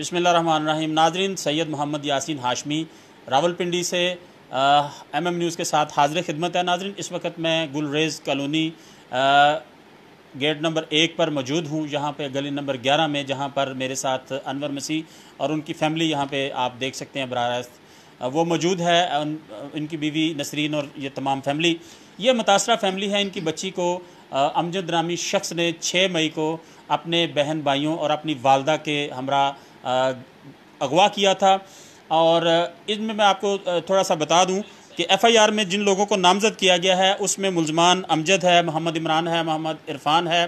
बिसमीम नाजरन सैयद मोहम्मद यासिन हाशमी रावलपिंडी से M M news के साथ हाजिर खिदमत है नाजरन इस वक्त मैं गुलरेज़ कॉलोनी गेट नंबर एक पर मौजूद हूँ यहाँ पे गली नंबर ग्यारह में जहाँ पर मेरे साथ अनवर मसीह और उनकी फैमिली यहाँ पे आप देख सकते हैं रास्त वो मौजूद है उन, इनकी बीवी नसरीन और ये तमाम फैमिली ये मुतासरा फैमिली है इनकी बच्ची को अमजद नामी शख्स ने छः मई को अपने बहन भाइयों और अपनी वालदा के हमरा अगवा किया था और इसमें मैं आपको थोड़ा सा बता दूं कि एफआईआर में जिन लोगों को नामजद किया गया है उसमें मुलजमान अमजद है मोहम्मद इमरान है मोहम्मद इरफान है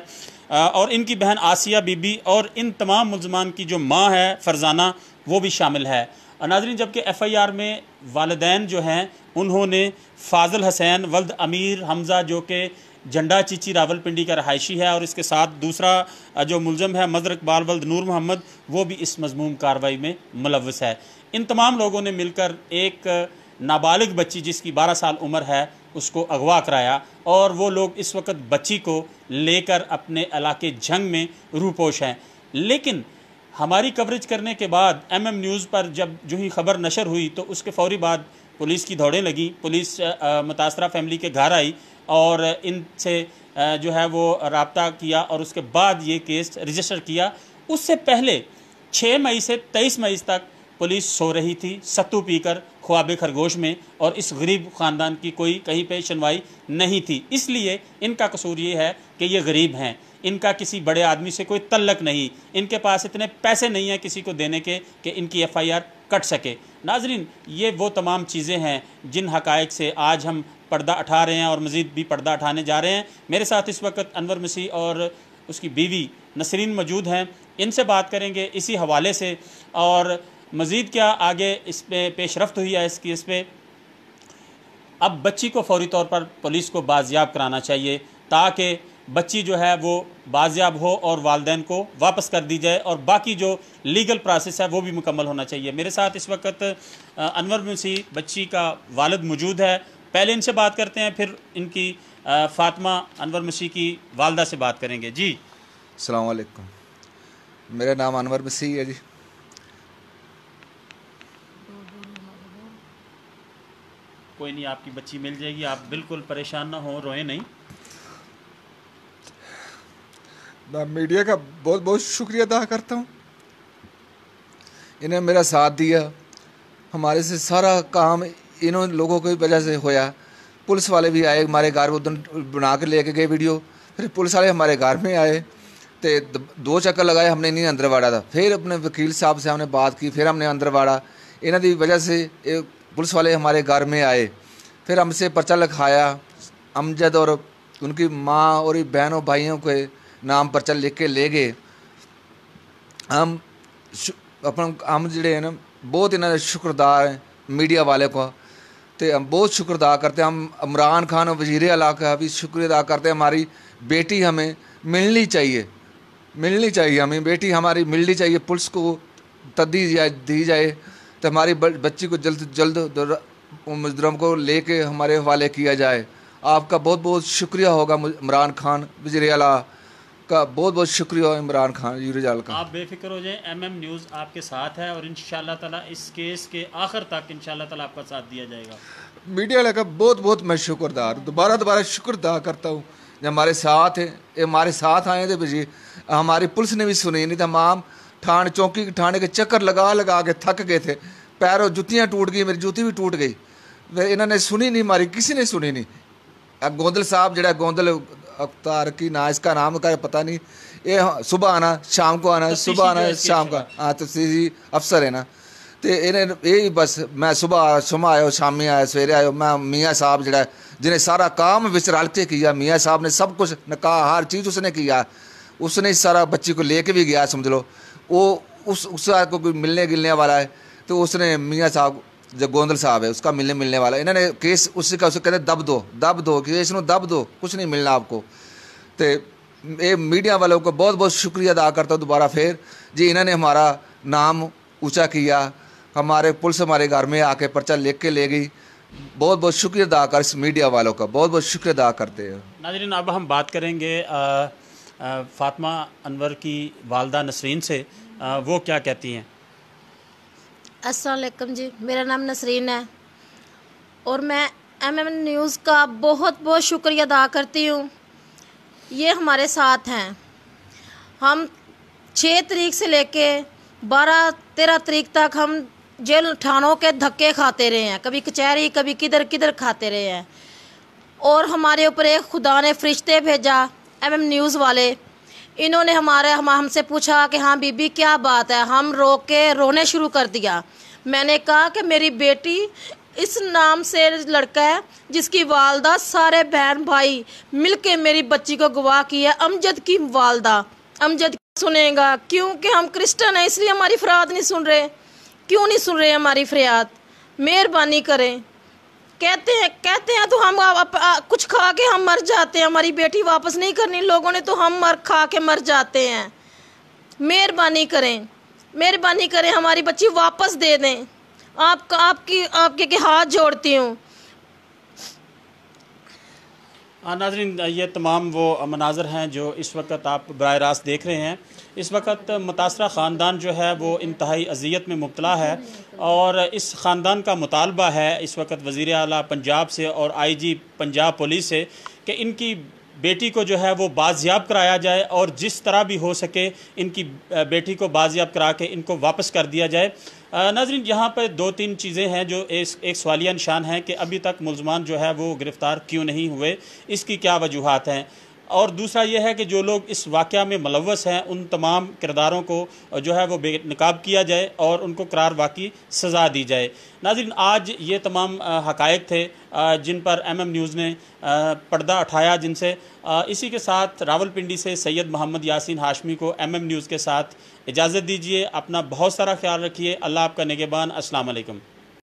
और इनकी बहन आसिया बीबी और इन तमाम मुलजमान की जो माँ है फरजाना वो भी शामिल है नाजरीन जबकि एफ़ आई आर में वालदेन जो हैं उन्होंने फाजल हसैन वल्द अमीर हमज़ा जो कि झंडा चीची रावलपिंडी का रहायशी है और इसके साथ दूसरा जो मुलजम है मजर इकबाल वल्द नूर मोहम्मद वो भी इस मजमूम कार्रवाई में मुलवस है इन तमाम लोगों ने मिलकर एक नाबालिग बच्ची जिसकी बारह साल उम्र है उसको अगवा कराया और वो लोग इस वक्त बच्ची को लेकर अपने इलाके जंग में रूपोश हैं लेकिन हमारी कवरेज करने के बाद एमएम न्यूज़ पर जब जो ही खबर नशर हुई तो उसके फौरी बाद पुलिस की दौड़ें लगी पुलिस मुतासरा फैमिली के घर आई और इनसे जो है वो रबता किया और उसके बाद ये केस रजिस्टर किया उससे पहले छः मई से तेईस मई तक पुलिस सो रही थी सत्तू पीकर ख्वाब खरगोश में और इस गरीब ख़ानदान की कोई कहीं पे सुनवाई नहीं थी इसलिए इनका कसूर ये है कि ये गरीब हैं इनका किसी बड़े आदमी से कोई तल्लक नहीं इनके पास इतने पैसे नहीं हैं किसी को देने के कि इनकी एफआईआर कट सके नाजरीन ये वो तमाम चीज़ें हैं जिन हकायक से आज हम पर्दा उठा रहे हैं और मज़ीद भी पर्दा उठाने जा रहे हैं मेरे साथ इस वक्त अनवर मसीह और उसकी बीवी नसरीन मौजूद हैं इनसे बात करेंगे इसी हवाले से और मज़ीद क्या आगे इस पर पे पेशरफ हुई है इस केस पे अब बच्ची को फौरी तौर पर पुलिस को बाजियाब कराना चाहिए ताकि बच्ची जो है वो बाजियाब हो और वालदेन को वापस कर दी जाए और बाकी जो लीगल प्रोसेस है वो भी मुकम्मल होना चाहिए मेरे साथ इस वक्त अनवर मुंशी बच्ची का वालद मौजूद है पहले इनसे बात करते हैं फिर इनकी फातमा अनवर मसीह की वालदा से बात करेंगे जी अलकुम मेरा नाम अनवर मसीह है जी कोई नहीं आपकी बच्ची मिल जाएगी आप बिल्कुल परेशान ना हो रोए नहीं मैं मीडिया का बहुत बहुत शुक्रिया अदा करता हूँ इन्होंने मेरा साथ दिया हमारे से सारा काम इन्हों लोगों की वजह से होया पुलिस वाले भी आए हमारे घर वो दिन बना के लेके गए वीडियो फिर पुलिस वाले हमारे घर में आए तो दो चक्कर लगाए हमने इन्हें अंदर वाड़ा था फिर अपने वकील साहब से हमने बात की फिर हमने अंदर वाड़ा इन्हों की वजह से पुलिस वाले हमारे घर में आए फिर हमसे पर्चा लिखाया अमजद और उनकी माँ और बहनों भाइयों के पर चल लिख के ले गए हम अपन हम जोड़े हैं ना बहुत इन्होंने शुक्रदार मीडिया वाले को तो हम बहुत शुक्र अदा करते हैं हम इमरान खान और वजीर अला का भी शुक्र अदा करते हैं हमारी बेटी हमें मिलनी चाहिए मिलनी चाहिए हमें बेटी हमारी मिलनी चाहिए पुलिस को तदी जाए दी जाए तो हमारी बच्ची को जल्द जल्द मुजरम को ले के हमारे हवाले किया जाए आपका बहुत बहुत शुक्रिया होगा इमरान खान वजीर अला आपका बहुत बहुत शुक्रिया इमरान खान रिजाल का आप बेफिक्र हो जाएं एमएम न्यूज़ आपके साथ है और इन ताला इस केस के आखिर तक इन ताला आपका साथ दिया जाएगा मीडिया का बहुत बहुत मैं शुक्रदार दोबारा दोबारा शुक्र अदा करता हूँ जो हमारे साथ हैं हमारे साथ आए थे भाजी हमारी पुलिस ने भी सुनी नहीं तमाम ठाण चौकी ठाणे के चक्कर लगा लगा के थक गए थे पैरों जुतियाँ टूट गई मेरी जूती भी टूट गई इन्होंने सुनी नहीं हमारी किसी ने सुनी नहीं गोंदल साहब जरा गोंदल अवतार की ना इसका नाम का पता नहीं ये हाँ, सुबह आना शाम को आना तो सुबह आना शाम का हाँ तो सी अफसर है ना तो इन्हें यही बस मैं सुबह सुबह आयो शामी आयो सवेरे आयो मैं मियाँ साहब जड़ा जिन्हें सारा काम रल के किया मियाँ साहब ने सब कुछ नकाह हर चीज़ उसने किया उसने सारा बच्ची को लेके भी गया समझ लो वो उस उसको मिलने गिलने वाला है तो उसने मियाँ साहब जो गोंदल साहब है उसका मिलने मिलने वाला इन्होंने केस उसी का उसे कहते दब दो दब दो केस ਨੂੰ दब दो कुछ नहीं मिलना आपको तो ये मीडिया वालों को बहुत बहुत शुक्रिया अदा करता हूँ दोबारा फिर जी इन्होंने हमारा नाम ऊँचा किया हमारे पुलिस हमारे घर में आके पर्चा लिख के ले गई बहुत बहुत शुक्रिया अदा कर इस मीडिया वालों का बहुत बहुत शुक्रिया अदा करते हैं नाजरीन अब हम बात करेंगे आ, आ, फातमा अनवर की वालदा नसरीन से आ, वो क्या कहती हैं असलकम जी मेरा नाम नसरीन है और मैं एम एम न्यूज़ का बहुत बहुत शुक्रिया अदा करती हूँ ये हमारे साथ हैं हम छः तरीक से लेके बारह तेरह तरीक तक हम जेल थानों के धक्के खाते रहे हैं कभी कचहरी कभी किधर किधर खाते रहे हैं और हमारे ऊपर एक खुदा ने फरिश्ते भेजा एम एम न्यूज़ वाले इन्होंने हमारे हम हमसे पूछा कि हाँ बीबी क्या बात है हम रो के रोने शुरू कर दिया मैंने कहा कि मेरी बेटी इस नाम से लड़का है जिसकी वालदा सारे बहन भाई मिलके मेरी बच्ची को गवाह की है अमजद की वालदा अमजद सुनेगा क्योंकि हम क्रिस्टन हैं इसलिए हमारी फरियाद नहीं सुन रहे क्यों नहीं सुन रहे हमारी फरियाद मेहरबानी करें कहते हैं कहते हैं तो हम आ, आ, कुछ खा के हम मर जाते हैं हमारी बेटी वापस नहीं करनी लोगों ने तो हम मर खा के मर जाते हैं मेहरबानी करें मेहरबानी करें हमारी बच्ची वापस दे दें आपका आपकी आपके के हाथ जोड़ती हूँ हाँ, नाजरीन ये तमाम वो मनाजर हैं जो इस वक्त आप बर रास्त देख रहे हैं इस वक्त मुतासर ख़ानदान जो है वो इंतहाई अजियत में मुबला है और इस ख़ानदान का मुतालबा है इस वक्त वज़ी अली पंजाब से और आई जी पंजाब पुलिस से कि इनकी बेटी को जो है वो बाजियाब कराया जाए और जिस तरह भी हो सके इनकी बेटी को बाजियाब करा के इनको वापस कर दिया जाए नाजरीन यहाँ पर दो तीन चीज़ें हैं जो एस, एक सवालिया निशान है कि अभी तक मुलजमान जो है वो गिरफ़्तार क्यों नहीं हुए इसकी क्या वजूहत हैं और दूसरा यह है कि जो लोग इस वाक़ में मुलवस हैं उन तमाम किरदारों को जो है वो बेनकाब किया जाए और उनको करार वाक़ी सज़ा दी जाए नाजिन आज ये तमाम हकायक थे जिन पर एम एम न्यूज़ ने पर्दा उठाया जिनसे इसी के साथ रावलपिंडी से सैयद मोहम्मद यासिन हाशमी को एम एम न्यूज़ के साथ इजाज़त दीजिए अपना बहुत सारा ख्याल रखिए अल्लाह आपका निगेबान असलकम